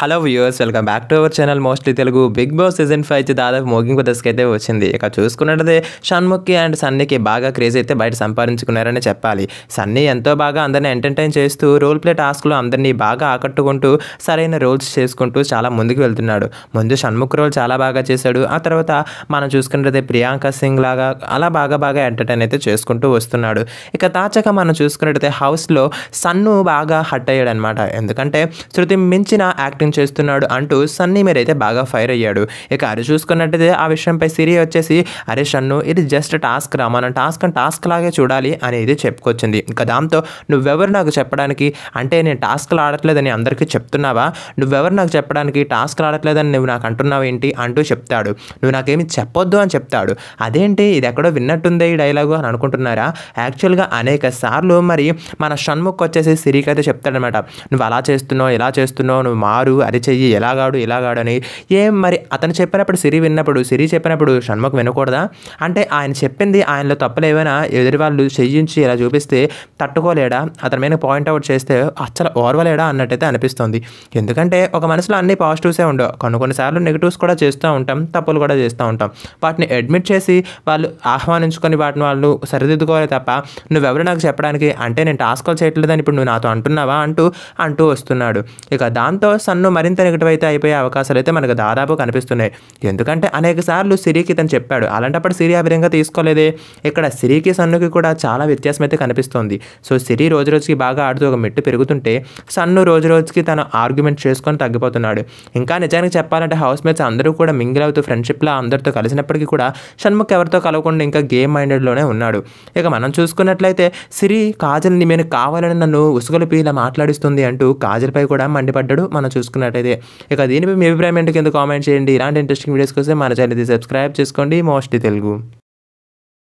hello viewers welcome back to our channel mostly Telugu Bigg Boss season five అయితే దాదాపు ముగింపు దశకి అయితే వచ్చింది ఇక చూసుకున్నట్లయితే షణ్ముఖి అండ్ సన్నీకి బాగా క్రేజ్ అయితే బయట సంపాదించుకున్నారని చెప్పాలి సన్నీ ఎంతో బాగా అందరిని ఎంటర్టైన్ చేస్తూ రోల్ ప్లే టాస్క్లో అందరినీ బాగా ఆకట్టుకుంటూ సరైన రోల్స్ చేసుకుంటూ చాలా ముందుకు వెళ్తున్నాడు ముందు షణ్ముఖ్ రోల్ చాలా బాగా చేశాడు ఆ తర్వాత మనం చూసుకున్నట్లయితే ప్రియాంక సింగ్ లాగా అలా బాగా బాగా ఎంటర్టైన్ అయితే చేసుకుంటూ వస్తున్నాడు ఇక తాజాగా మనం చూసుకున్నట్లయితే హౌస్లో సన్ను బాగా హట్ అయ్యాడు అనమాట ఎందుకంటే శృతి మించిన యాక్టింగ్ యాక్టింగ్ చేస్తున్నాడు అంటూ సన్నీ మీద అయితే బాగా ఫైర్ అయ్యాడు ఇక అరే చూసుకున్నట్టయితే ఆ విషయంపై సిరి వచ్చేసి అరే షన్ను ఇది జస్ట్ టాస్క్ రా మనం టాస్క్ టాస్క్ లాగే చూడాలి అనేది చెప్పుకొచ్చింది ఇంకా దాంతో నువ్వెవరు నాకు చెప్పడానికి అంటే నేను టాస్క్లు ఆడట్లేదని అందరికీ చెప్తున్నావా నువ్వెవరు నాకు చెప్పడానికి టాస్క్లు ఆడట్లేదని నువ్వు నాకు అంటున్నావు ఏంటి అంటూ చెప్తాడు నువ్వు నాకేమి చెప్పొద్దు అని చెప్తాడు అదేంటి ఇది ఎక్కడో విన్నట్టుంది ఈ డైలాగు అని అనుకుంటున్నారా యాక్చువల్గా అనేక సార్లు మరి మన షణ్ముఖ్ వచ్చేసి సిరికి అయితే చెప్తాడనమాట నువ్వు అలా చేస్తున్నావు ఇలా చేస్తున్నావు నువ్వు మారు అరిచెయ్యి ఎలాగాడు ఎలాగాడు అని ఏం మరి అతను చెప్పినప్పుడు సిరి విన్నప్పుడు సిరి చెప్పినప్పుడు షణ్ముఖం వినకూడదా అంటే ఆయన చెప్పింది ఆయనలో తప్పలేవైనా ఎదురు వాళ్ళు చెయ్యించి ఇలా చూపిస్తే తట్టుకోలేడా అతని మీద పాయింట్ అవుట్ చేస్తే అచ్చలు ఓర్వలేడా అన్నట్టయితే అనిపిస్తుంది ఎందుకంటే ఒక మనసులో అన్ని పాజిటివ్సే ఉండవు కొన్ని కొన్నిసార్లు నెగిటివ్స్ కూడా చేస్తూ ఉంటాం తప్పులు కూడా చేస్తూ ఉంటాం వాటిని అడ్మిట్ చేసి వాళ్ళు ఆహ్వానించుకొని వాటిని వాళ్ళు సరిదిద్దుకోవాలి తప్ప నువ్వెవరు నాకు చెప్పడానికి అంటే నేను టాస్క్ చేయట్లేదని ఇప్పుడు నువ్వు నాతో అంటున్నావా అంటూ అంటూ వస్తున్నాడు ఇక దాంతో సన్ను ఫలితాలు మరింత నెగిటివ్ అయితే అయిపోయే అవకాశాలు అయితే మనకు దాదాపు కనిపిస్తున్నాయి ఎందుకంటే అనేక సార్లు సిరికి ఇతను చెప్పాడు అలాంటప్పుడు సిరి ఆ విధంగా తీసుకోలేదే ఇక్కడ సిరికి సన్నుకి కూడా చాలా వ్యత్యాసం అయితే కనిపిస్తుంది సో సిరి రోజు రోజుకి బాగా ఆడుతూ ఒక మెట్టు పెరుగుతుంటే సన్ను రోజు రోజుకి తను ఆర్గ్యుమెంట్ చేసుకొని తగ్గిపోతున్నాడు ఇంకా నిజానికి చెప్పాలంటే హౌస్ మేట్స్ అందరూ కూడా మింగిల్ అవుతూ ఫ్రెండ్షిప్లో అందరితో కలిసినప్పటికీ కూడా షణ్ముఖ్ ఎవరితో కలవకుండా ఇంకా గేమ్ మైండెడ్లోనే ఉన్నాడు ఇక మనం చూసుకున్నట్లయితే సిరి కాజల్ని నేను కావాలని నన్ను ఉసుగలిపి ఇలా మాట్లాడిస్తుంది అంటూ కాజల్పై కూడా మండిపడ్డాడు మనం చూసుకున్నాం నచ్చినట్లయితే ఇక దీనిపై మీ అభిప్రాయం ఏంటో కింద కామెంట్ చేయండి ఇలాంటి ఇంట్రెస్టింగ్ వీడియోస్ కోసం మన ఛానల్ సబ్స్క్రైబ్ చేసుకోండి మోస్ట్ తెలుగు